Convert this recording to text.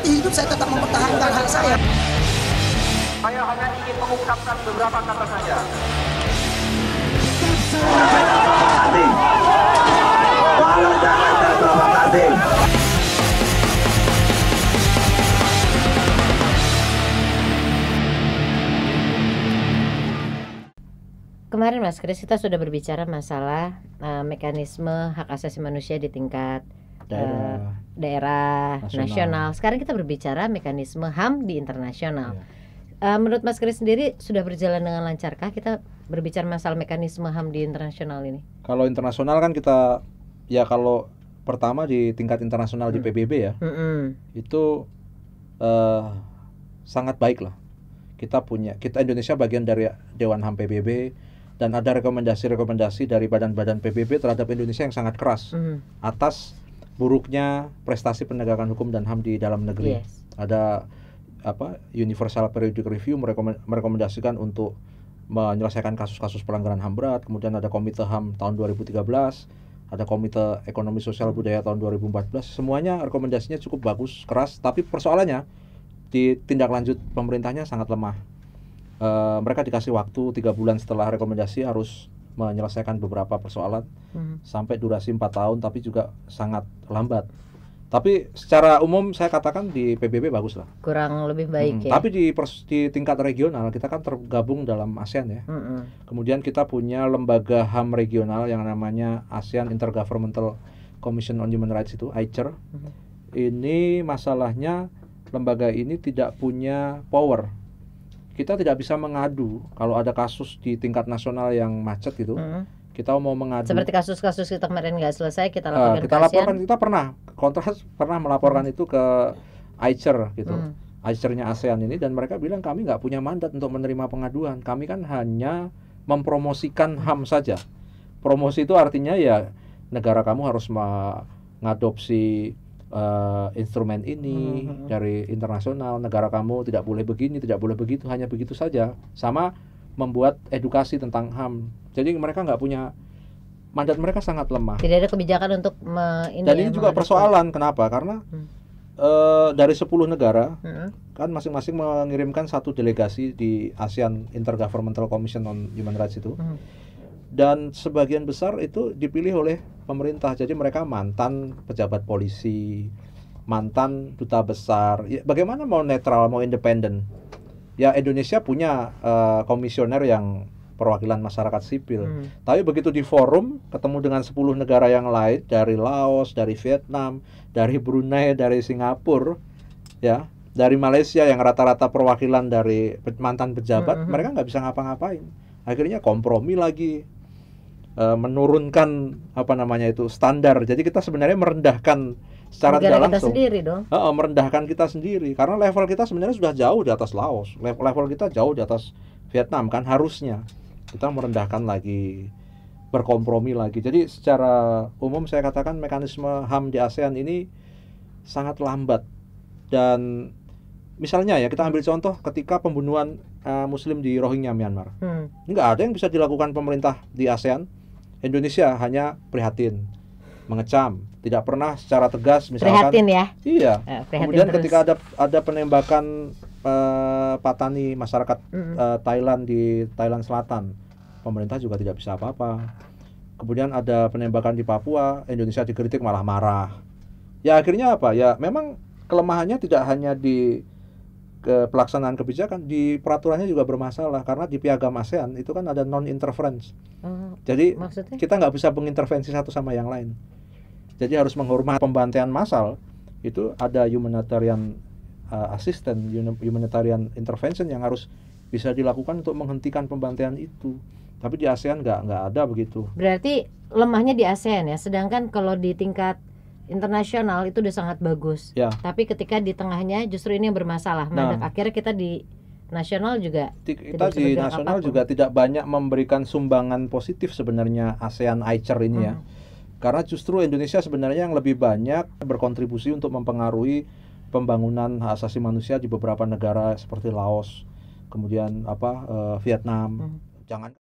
mati hidup saya tetap mempertahankan hak saya. Saya hanya ingin mengungkapkan beberapa kata saja. Kemarin Mas Kris kita sudah berbicara masalah uh, mekanisme hak asasi manusia di tingkat daerah, uh, daerah nasional. nasional. Sekarang kita berbicara mekanisme HAM di internasional. Yeah. Iya. Uh, menurut Mas Kris sendiri sudah berjalan dengan lancarkah kita berbicara masalah mekanisme HAM di internasional ini? Kalau internasional kan kita ya kalau pertama di tingkat internasional hmm. di PBB ya. Hmm. Itu uh, sangat baik lah. Kita punya kita Indonesia bagian dari Dewan HAM PBB dan ada rekomendasi-rekomendasi dari badan-badan PBB terhadap Indonesia yang sangat keras mm. atas buruknya prestasi penegakan hukum dan HAM di dalam negeri. Yes. Ada apa Universal Periodic Review merekomendasikan untuk menyelesaikan kasus-kasus pelanggaran HAM berat, kemudian ada Komite HAM tahun 2013, ada Komite Ekonomi Sosial Budaya tahun 2014. Semuanya rekomendasinya cukup bagus, keras, tapi persoalannya di tindak lanjut pemerintahnya sangat lemah. E, mereka dikasih waktu tiga bulan setelah rekomendasi harus menyelesaikan beberapa persoalan hmm. sampai durasi empat tahun tapi juga sangat lambat. Tapi secara umum saya katakan di PBB bagus lah. Kurang lebih baik hmm. ya. Tapi di di tingkat regional kita kan tergabung dalam ASEAN ya. Hmm. Kemudian kita punya lembaga HAM regional yang namanya ASEAN Intergovernmental Commission on Human Rights itu ICER. Hmm. Ini masalahnya lembaga ini tidak punya power kita tidak bisa mengadu kalau ada kasus di tingkat nasional yang macet gitu. Hmm. Kita mau mengadu. Seperti kasus-kasus kita kemarin nggak selesai, kita eh, laporkan. Uh, kita laporkan, kita pernah kontras pernah melaporkan hmm. itu ke ICER gitu. Hmm. ICER-nya ASEAN ini dan mereka bilang kami nggak punya mandat untuk menerima pengaduan. Kami kan hanya mempromosikan hmm. HAM saja. Promosi itu artinya ya negara kamu harus mengadopsi uh, instrumen ini hmm, hmm, hmm. dari internasional negara kamu tidak boleh begini tidak boleh begitu hanya begitu saja sama membuat edukasi tentang ham jadi mereka nggak punya mandat mereka sangat lemah tidak ada kebijakan untuk me, ini dan ya, ini juga persoalan kenapa karena hmm. Uh, dari 10 negara hmm. kan masing-masing mengirimkan satu delegasi di ASEAN Intergovernmental Commission on Human Rights itu hmm dan sebagian besar itu dipilih oleh pemerintah. Jadi mereka mantan pejabat polisi, mantan duta besar. Ya, bagaimana mau netral, mau independen? Ya Indonesia punya uh, komisioner yang perwakilan masyarakat sipil. Hmm. Tapi begitu di forum ketemu dengan 10 negara yang lain dari Laos, dari Vietnam, dari Brunei, dari Singapura, ya, dari Malaysia yang rata-rata perwakilan dari mantan pejabat, hmm, hmm, hmm. mereka nggak bisa ngapa-ngapain. Akhirnya kompromi lagi, Eh, menurunkan apa namanya itu standar. Jadi kita sebenarnya merendahkan secara tidak langsung kita sendiri dong. Uh, merendahkan kita sendiri karena level kita sebenarnya sudah jauh di atas Laos. Level, level kita jauh di atas Vietnam kan harusnya kita merendahkan lagi berkompromi lagi. Jadi secara umum saya katakan mekanisme HAM di ASEAN ini sangat lambat dan misalnya ya kita ambil contoh ketika pembunuhan uh, Muslim di Rohingya Myanmar, hmm. nggak ada yang bisa dilakukan pemerintah di ASEAN Indonesia hanya prihatin, mengecam, tidak pernah secara tegas misalkan. Prihatin ya. Iya. Eh, prihatin Kemudian terus. ketika ada ada penembakan uh, Patani masyarakat mm -hmm. uh, Thailand di Thailand Selatan, pemerintah juga tidak bisa apa-apa. Kemudian ada penembakan di Papua, Indonesia dikritik malah marah. Ya akhirnya apa? Ya memang kelemahannya tidak hanya di ke pelaksanaan kebijakan di peraturannya juga bermasalah karena di piagam ASEAN itu kan ada non interference. Uh, hmm. Jadi maksudnya? kita nggak bisa mengintervensi satu sama yang lain. Jadi harus menghormati pembantaian massal itu ada humanitarian uh, assistance, humanitarian intervention yang harus bisa dilakukan untuk menghentikan pembantaian itu. Tapi di ASEAN nggak nggak ada begitu. Berarti lemahnya di ASEAN ya. Sedangkan kalau di tingkat internasional itu udah sangat bagus. Ya. Tapi ketika di tengahnya justru ini yang bermasalah. Nah, akhirnya kita di nasional juga kita di nasional apapun. juga tidak banyak memberikan sumbangan positif sebenarnya ASEAN ICER ini ya. hmm. ya. Karena justru Indonesia sebenarnya yang lebih banyak berkontribusi untuk mempengaruhi pembangunan hak asasi manusia di beberapa negara seperti Laos, kemudian apa eh, Vietnam. Hmm. Jangan